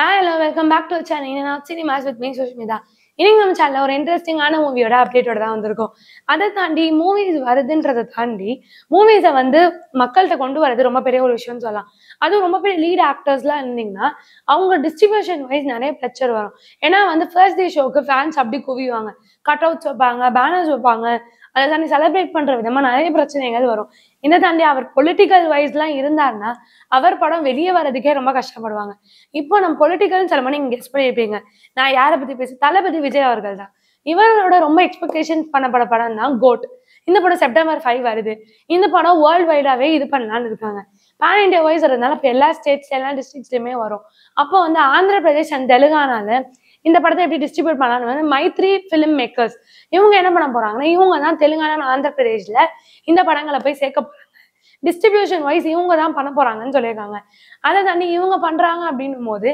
hello welcome back to channel நான் cinemas with me Sushmita இன்னைக்கு நம்ம சேனலில் ஒரு இன்ட்ரெஸ்டிங்கான மூவியோட அப்டேட்டோட தான் வந்திருக்கோம் அதை தாண்டி மூவிஸ் வருதுன்றதை தாண்டி மூவிஸை வந்து மக்கள்கிட்ட கொண்டு வரது ரொம்ப பெரிய ஒரு விஷயம்னு சொல்லலாம் அதுவும் ரொம்ப பெரிய லீட் ஆக்டர்ஸ்லாம் இருந்தீங்கன்னா அவங்க டிஸ்ட்ரிபியூஷன் வைஸ் நிறைய ப்ரெஷர் வரும் ஏன்னா வந்து ஃபர்ஸ்ட் டே ஷோக்கு ஃபேன்ஸ் அப்படி குவிவாங்க கட் அவுட்ஸ் வைப்பாங்க பேனர்ஸ் வைப்பாங்க அதை தாண்டி செலிப்ரேட் பண்ற விதமா நிறைய பிரச்சனைகள் வரும் இந்த தாண்டி அவர் பொலிட்டிக்கல் வைஸ்லாம் இருந்தார்னா அவர் படம் வெளியே வர்றதுக்கே ரொம்ப கஷ்டப்படுவாங்க இப்போ நம்ம பொலிட்டிக்கல்னு சில மணி கெஸ்ட் பண்ணியிருப்பீங்க நான் யாரை பத்தி பேசி தளபதி விஜய் அவர்கள் தான் இவரோட ரொம்ப எக்ஸ்பெக்டேஷன் பண்ணப்பட படம் தான் கோட் இந்த படம் செப்டம்பர் ஃபைவ் வருது இந்த படம் வேர்ல்டு வைடாவே இது பண்ணலான்னு இருக்காங்க பேன் இண்டியா வைஸ் இருந்தாலும் இப்போ எல்லா ஸ்டேட்ஸ்ல எல்லா டிஸ்ட்ரிக்ட்லயுமே வரும் அப்போ வந்து ஆந்திர பிரதேஷ் அண்ட் தெலுங்கானால இந்த படத்தை எப்படி டிஸ்ட்ரிபியூட் பண்ணலாம்னு வந்து மைத்ரி ஃபிலிம் மேக்கர்ஸ் இவங்க என்ன பண்ண போறாங்கன்னா இவங்க தான் தெலுங்கானா ஆந்திர பிரதேஷ்ல இந்த படங்களை போய் சேர்க்க போறாங்க டிஸ்ட்ரிபியூஷன் வைஸ் இவங்க தான் பண்ண போறாங்கன்னு சொல்லியிருக்காங்க அதை தாண்டி இவங்க பண்றாங்க அப்படின்னும் போது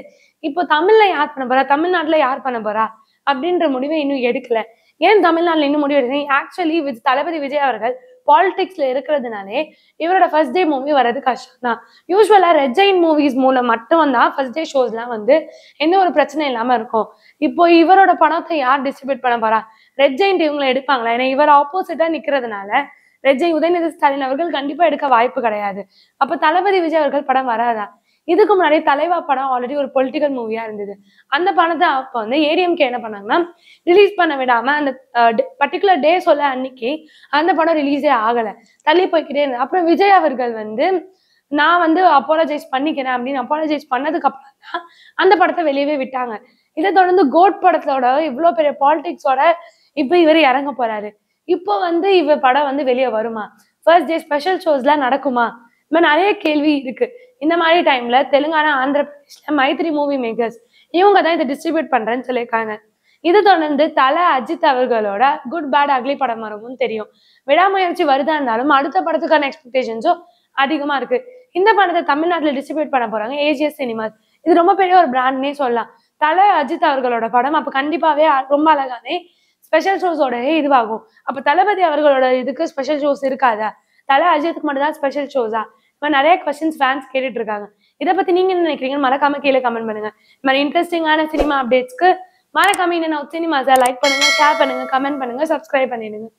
இப்போ தமிழ்ல யார் பண்ண போறா தமிழ்நாட்டுல யார் பண்ண போறா அப்படின்ற முடிவை இன்னும் எடுக்கல ஏன் தமிழ்நாட்டில் இன்னும் முடிவு எடுக்கிறேன் ஆக்சுவலி வித் தளபதி விஜய் அவர்கள் பாலிடிக்ஸ்ல இருக்கிறதுனாலே இவரோட ஃபர்ஸ்ட் டே மூவி வர்றது கஷ்டம் தான் யூஸ்வலா ரெஜைன் மூவிஸ் மூலம் மட்டும் தான் ஃபர்ஸ்ட் டே ஷோஸ்லாம் வந்து எந்த ஒரு பிரச்சனை இல்லாம இருக்கும் இப்போ இவரோட பணத்தை யார் டிஸ்ட்ரிபியூட் பண்ண போறா ரெஜைன் இவங்களை எடுப்பாங்களா ஏன்னா இவர் ஆப்போசிட்டா நிக்கிறதுனால ரெஜை உதயநிதி ஸ்டாலின் அவர்கள் கண்டிப்பா எடுக்க வாய்ப்பு கிடையாது அப்ப தளபதி விஜய் அவர்கள் படம் வராதான் இதுக்கு முன்னாடி தலைவா படம் ஆல்ரெடி ஒரு பொலிட்டிக்கல் மூவியா இருந்தது அந்த படத்தை அப்போ வந்து ஏடிஎம்கே என்ன பண்ணாங்கன்னா ரிலீஸ் பண்ண விடாம அந்த பர்டிகுலர் டே சொல்ல அன்னைக்கு அந்த படம் ரிலீஸே ஆகலை தள்ளி போய்கிட்டே இருந்தது அப்புறம் விஜய் அவர்கள் வந்து நான் வந்து அப்பாலஜைஸ் பண்ணிக்கிறேன் அப்படின்னு அப்பாலஜைஸ் பண்ணதுக்கு அப்புறம் தான் அந்த படத்தை வெளியவே விட்டாங்க இதை தொடர்ந்து கோட் படத்தோட இவ்வளோ பெரிய பாலிடிக்ஸோட இப்போ இவர் இறங்க போறாரு இப்போ வந்து இவ படம் வந்து வெளியே வருமா ஃபர்ஸ்ட் டே ஸ்பெஷல் ஷோஸ்லாம் நடக்குமா இந்த நிறைய கேள்வி இருக்கு இந்த மாதிரி டைம்ல தெலுங்கானா ஆந்திர பிரதேஷ்ல மைத்ரி மூவி மேக்கர்ஸ் இவங்க தான் இதை டிஸ்ட்ரிபியூட் பண்றேன்னு சொல்லியிருக்காங்க இது தொடர்ந்து தலை அஜித் அவர்களோட குட் பேட் அக்லி படம் வரவும் தெரியும் விடாமுயற்சி வருதா இருந்தாலும் அடுத்த படத்துக்கான எக்ஸ்பெக்டேஷன்ஸும் அதிகமா இருக்கு இந்த படத்தை தமிழ்நாட்டில் டிஸ்ட்ரிபியூட் பண்ண போறாங்க ஏஜிஎஸ் சினிமாஸ் இது ரொம்ப பெரிய ஒரு பிராண்ட்னே சொல்லலாம் தலை அஜித் அவர்களோட படம் அப்ப கண்டிப்பாவே ரொம்ப அழகானே ஸ்பெஷல் ஷோஸோட இதுவாகும் அப்ப தளபதி அவர்களோட இதுக்கு ஸ்பெஷல் ஷோஸ் இருக்காதா தலை அஜித்துக்கு மட்டும்தான் ஸ்பெஷல் ஷோஸா இப்போ நிறைய கொஸ்டின்ஸ் ஃபேன்ஸ் கேட்டுட்டு இருக்காங்க இதை பத்தி நீங்க என்ன நினைக்கிறீங்கன்னு மறக்காம கீழே கமெண்ட் பண்ணுங்க இந்த மாதிரி இன்ட்ரெஸ்டிங்கான சினிமா அப்டேட்ஸ்க்கு மறக்காம இன்னும் சினிமாஸை லைக் பண்ணுங்க ஷேர் பண்ணுங்க கமெண்ட் பண்ணுங்க சப்ஸ்கிரைப் பண்ணிடுங்க